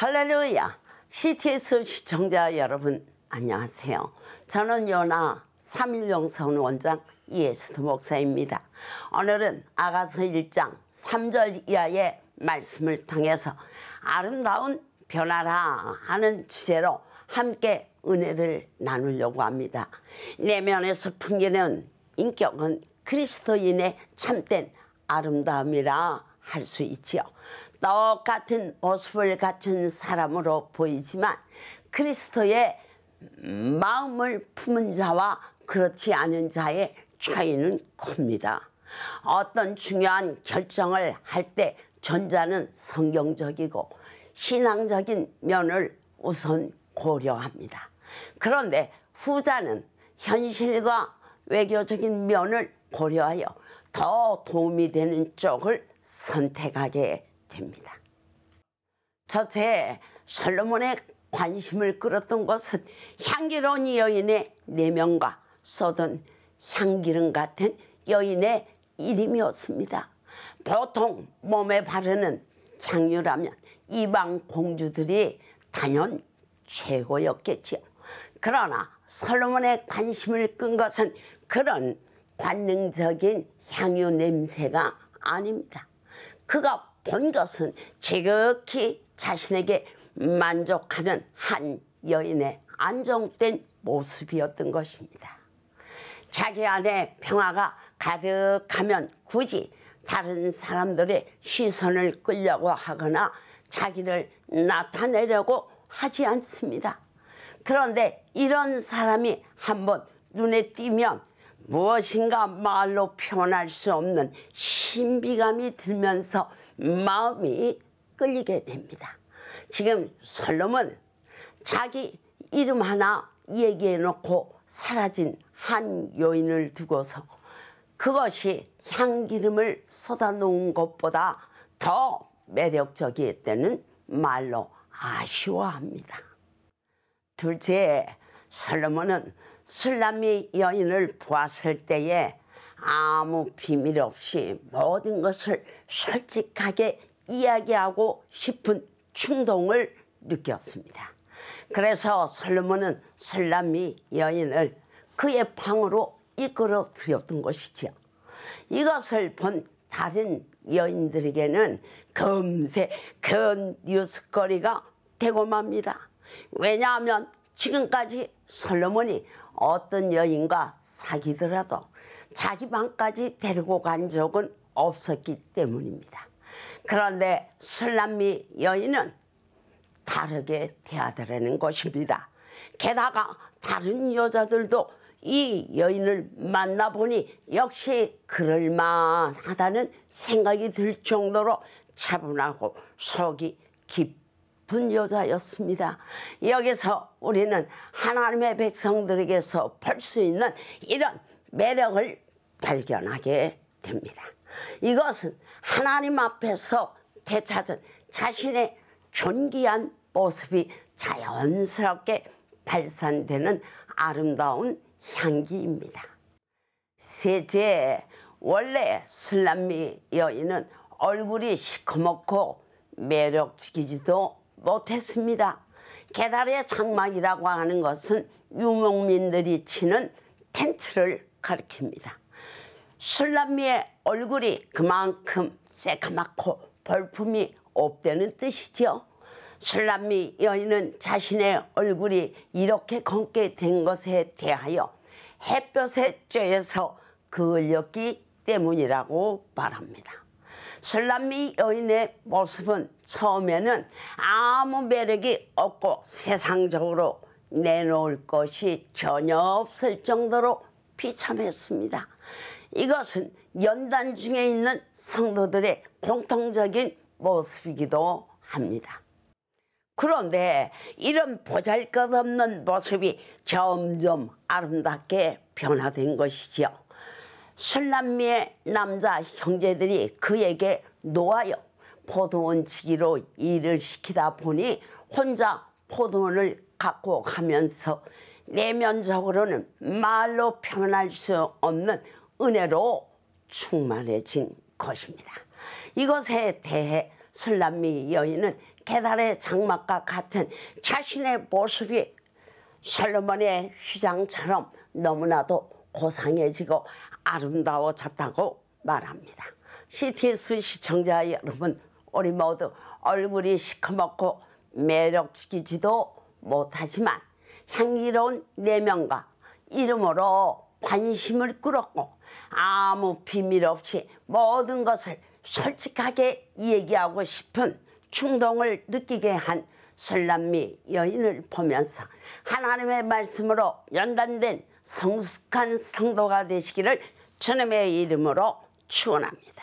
할렐루야! CTS 시청자 여러분 안녕하세요. 저는 연하 3일용선 원장 이스트 목사입니다. 오늘은 아가서 1장 3절 이하의 말씀을 통해서 아름다운 변화라 하는 주제로 함께 은혜를 나누려고 합니다. 내면에서 풍기는 인격은 그리스도인의 참된 아름다움이라 할 수 있지요. 똑같은 모습을 갖춘 사람으로 보이지만 그리스도의 마음을 품은 자와 그렇지 않은 자의 차이는 큽니다. 어떤 중요한 결정을 할 때 전자는 성경적이고 신앙적인 면을 우선 고려합니다. 그런데 후자는 현실과 외교적인 면을 고려하여 더 도움이 되는 쪽을 선택하게 됩니다. 첫째, 솔로몬의 관심을 끌었던 것은 향기로운 여인의 내면과 쏟은 향기름 같은 여인의 이름이었습니다. 보통 몸에 바르는 향유라면 이방 공주들이 단연 최고였겠지요. 그러나 솔로몬의 관심을 끈 것은 그런 관능적인 향유 냄새가 아닙니다. 그가 본 것은 지극히 자신에게 만족하는 한 여인의 안정된 모습이었던 것입니다. 자기 안에 평화가 가득하면 굳이 다른 사람들의 시선을 끌려고 하거나 자기를 나타내려고 하지 않습니다. 그런데 이런 사람이 한번 눈에 띄면 무엇인가 말로 표현할 수 없는 신비감이 들면서 마음이 끌리게 됩니다. 지금 솔로몬 자기 이름 하나 얘기해 놓고 사라진 한 여인을 두고서 그것이 향기름을 쏟아 놓은 것보다 더 매력적이었다는 말로 아쉬워합니다. 둘째, 솔로몬은 술람미 여인을 보았을 때에 아무 비밀 없이 모든 것을 솔직하게 이야기하고 싶은 충동을 느꼈습니다. 그래서 솔로몬은 슬람미 여인을 그의 방으로 이끌어 들였던 것이지요. 이것을 본 다른 여인들에게는 금세 큰 뉴스거리가 되고 맙니다. 왜냐하면 지금까지 솔로몬이 어떤 여인과 사귀더라도 자기 방까지 데리고 간 적은 없었기 때문입니다. 그런데 슬람미 여인은 다르게 대하더라는 것입니다. 게다가 다른 여자들도 이 여인을 만나보니 역시 그럴만하다는 생각이 들 정도로 차분하고 속이 깊은 여자였습니다. 여기서 우리는 하나님의 백성들에게서 볼 수 있는 이런 매력을 발견하게 됩니다. 이것은 하나님 앞에서 되찾은 자신의 존귀한 모습이 자연스럽게 발산되는 아름다운 향기입니다. 셋째, 원래 슬람미 여인은 얼굴이 시커멓고 매력적이지도 못했습니다. 개다의 장막이라고 하는 것은 유목민들이 치는 텐트를 가리킵니다. 술람미의 얼굴이 그만큼 새까맣고 벌품이 없다는 뜻이죠. 술람미 여인은 자신의 얼굴이 이렇게 검게 된 것에 대하여 햇볕에 쬐서 그을렸기 때문이라고 말합니다. 술람미 여인의 모습은 처음에는 아무 매력이 없고 세상적으로 내놓을 것이 전혀 없을 정도로 비참했습니다. 이것은 연단 중에 있는 성도들의 공통적인 모습이기도 합니다. 그런데 이런 보잘것없는 모습이 점점 아름답게 변화된 것이지요. 술남미의 남자 형제들이 그에게 놓아요. 포도원 치기로 일을 시키다 보니 혼자 포도원을 갖고 가면서 내면적으로는 말로 표현할 수 없는 은혜로 충만해진 것입니다. 이것에 대해 슬람미 여인은 계달의 장막과 같은 자신의 모습이 솔로몬의 휘장처럼 너무나도 고상해지고 아름다워졌다고 말합니다. CTS 시청자 여러분 우리 모두 얼굴이 시커멓고 매력적이지도 못하지만 향기로운 내면과 이름으로 관심을 끌었고 아무 비밀 없이 모든 것을 솔직하게 얘기하고 싶은 충동을 느끼게 한 설남미 여인을 보면서 하나님의 말씀으로 연단된 성숙한 성도가 되시기를 주님의 이름으로 축원합니다.